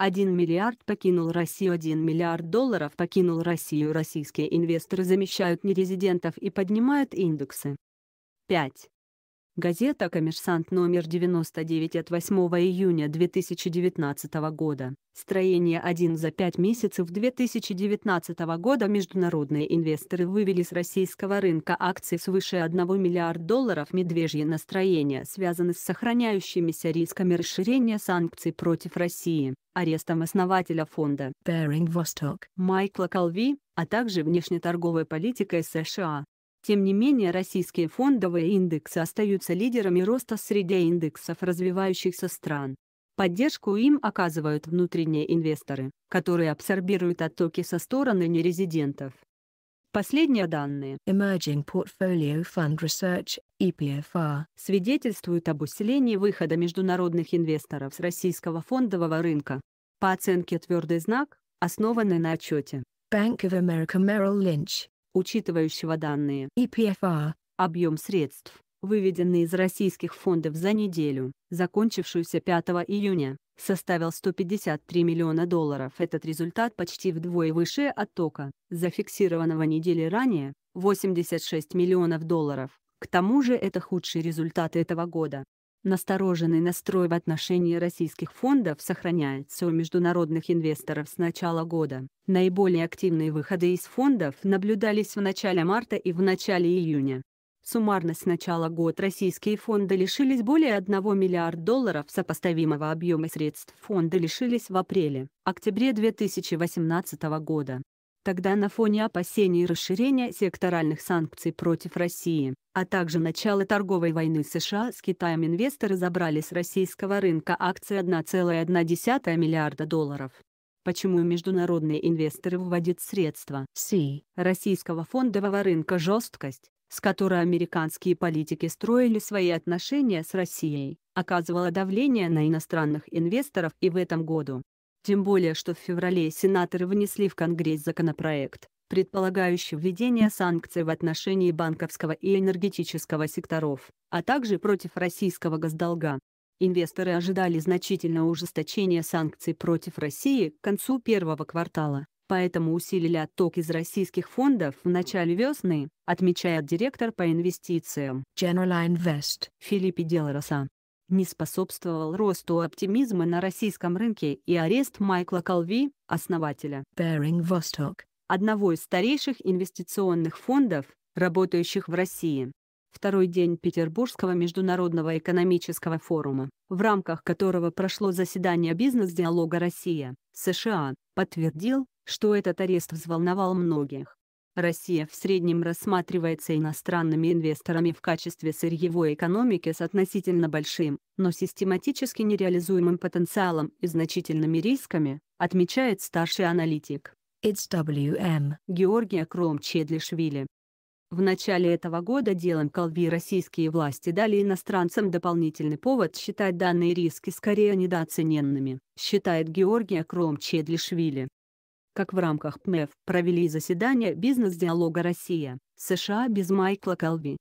1 миллиард покинул Россию 1 миллиард долларов покинул Россию. Российские инвесторы замещают нерезидентов и поднимают индексы. 5. Газета «Коммерсант» номер 99 от 8 июня 2019 года. Строение 1 за 5 месяцев 2019 года международные инвесторы вывели с российского рынка акции свыше 1 миллиард долларов. Медвежье настроение связано с сохраняющимися рисками расширения санкций против России, арестом основателя фонда Bering Vostok Майкла Колви, а также внешнеторговой политикой США. Тем не менее, российские фондовые индексы остаются лидерами роста среди индексов развивающихся стран. Поддержку им оказывают внутренние инвесторы, которые абсорбируют оттоки со стороны нерезидентов. Последние данные Emerging Portfolio Fund Research, EPFR, свидетельствуют об усилении выхода международных инвесторов с российского фондового рынка. По оценке «Твердый знак», основанный на отчете Bank of America Merrill Lynch, учитывающего данные EPFR, объем средств, выведенный из российских фондов за неделю, закончившуюся 5 июня, составил 153 миллиона долларов. Этот результат почти вдвое выше оттока, зафиксированного недели ранее, 86 миллионов долларов. К тому же это худший результат этого года. Настороженный настрой в отношении российских фондов сохраняется у международных инвесторов с начала года. Наиболее активные выходы из фондов наблюдались в начале марта и в начале июня. Суммарно с начала года российские фонды лишились более 1 миллиард долларов сопоставимого объема средств. Фонды лишились в апреле-октябре 2018 года. Тогда на фоне опасений расширения секторальных санкций против России а также начало торговой войны США с Китаем инвесторы забрали с российского рынка акции 1,1 миллиарда долларов. Почему международные инвесторы вводят средства Си российского фондового рынка жесткость, с которой американские политики строили свои отношения с Россией, оказывала давление на иностранных инвесторов и в этом году. Тем более, что в феврале сенаторы внесли в Конгресс законопроект, предполагающий введение санкций в отношении банковского и энергетического секторов, а также против российского госдолга. Инвесторы ожидали значительного ужесточения санкций против России к концу первого квартала, поэтому усилили отток из российских фондов в начале весны, отмечает директор по инвестициям General Invest Филиппе Делароса не способствовал росту оптимизма на российском рынке и арест Майкла Колви, основателя Bering Vostok, одного из старейших инвестиционных фондов, работающих в России. Второй день Петербургского международного экономического форума, в рамках которого прошло заседание бизнес-диалога Россия-США, подтвердил, что этот арест взволновал многих. Россия в среднем рассматривается иностранными инвесторами в качестве сырьевой экономики с относительно большим, но систематически нереализуемым потенциалом и значительными рисками, отмечает старший аналитик. It's WM. Георгия Кромчедлишвили. В начале этого года делом Колби российские власти дали иностранцам дополнительный повод считать данные риски скорее недооцененными, считает Георгия Кромчедлишвили. Как в рамках ПМЭФ провели заседание бизнес-диалога Россия, США без Майкла Колби.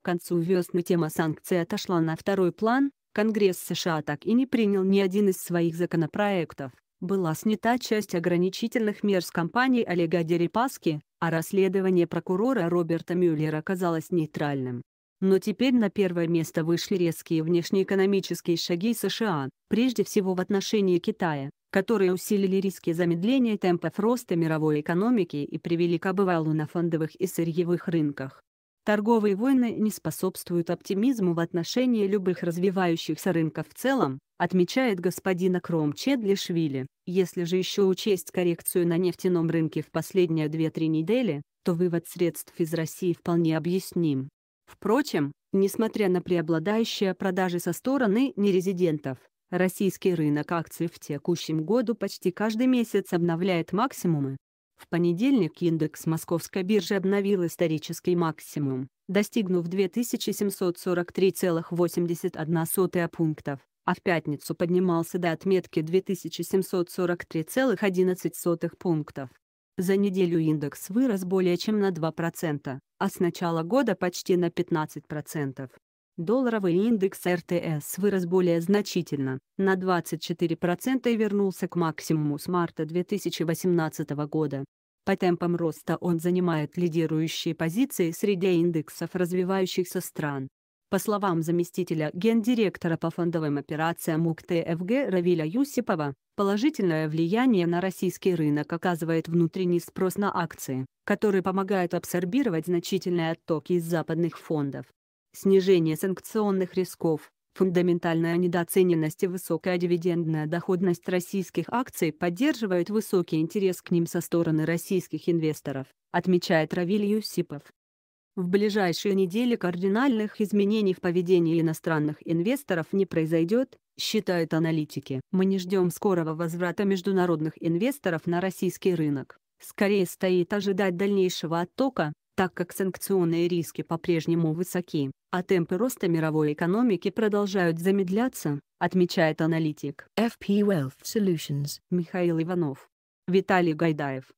К концу весны тема санкций отошла на второй план, Конгресс США так и не принял ни один из своих законопроектов была снята часть ограничительных мер с компанией Олега Дерипаски, а расследование прокурора Роберта Мюллера оказалось нейтральным. Но теперь на первое место вышли резкие внешнеэкономические шаги США, прежде всего в отношении Китая, которые усилили риски замедления темпов роста мировой экономики и привели к обывалу на фондовых и сырьевых рынках. Торговые войны не способствуют оптимизму в отношении любых развивающихся рынков в целом, отмечает господина Кром Чедлишвили. Если же еще учесть коррекцию на нефтяном рынке в последние 2-3 недели, то вывод средств из России вполне объясним. Впрочем, несмотря на преобладающие продажи со стороны нерезидентов, российский рынок акций в текущем году почти каждый месяц обновляет максимумы. В понедельник индекс московской биржи обновил исторический максимум, достигнув 2743,81 пунктов а в пятницу поднимался до отметки 2743,11 пунктов. За неделю индекс вырос более чем на 2%, а с начала года почти на 15%. Долларовый индекс РТС вырос более значительно, на 24% и вернулся к максимуму с марта 2018 года. По темпам роста он занимает лидирующие позиции среди индексов развивающихся стран. По словам заместителя гендиректора по фондовым операциям УКТ ФГ Равиля Юсипова, положительное влияние на российский рынок оказывает внутренний спрос на акции, который помогает абсорбировать значительные оттоки из западных фондов. Снижение санкционных рисков, фундаментальная недооцененность и высокая дивидендная доходность российских акций поддерживают высокий интерес к ним со стороны российских инвесторов, отмечает Равиль Юсипов. В ближайшие недели кардинальных изменений в поведении иностранных инвесторов не произойдет, считают аналитики. Мы не ждем скорого возврата международных инвесторов на российский рынок. Скорее стоит ожидать дальнейшего оттока, так как санкционные риски по-прежнему высоки, а темпы роста мировой экономики продолжают замедляться, отмечает аналитик FP Wealth Solutions Михаил Иванов. Виталий Гайдаев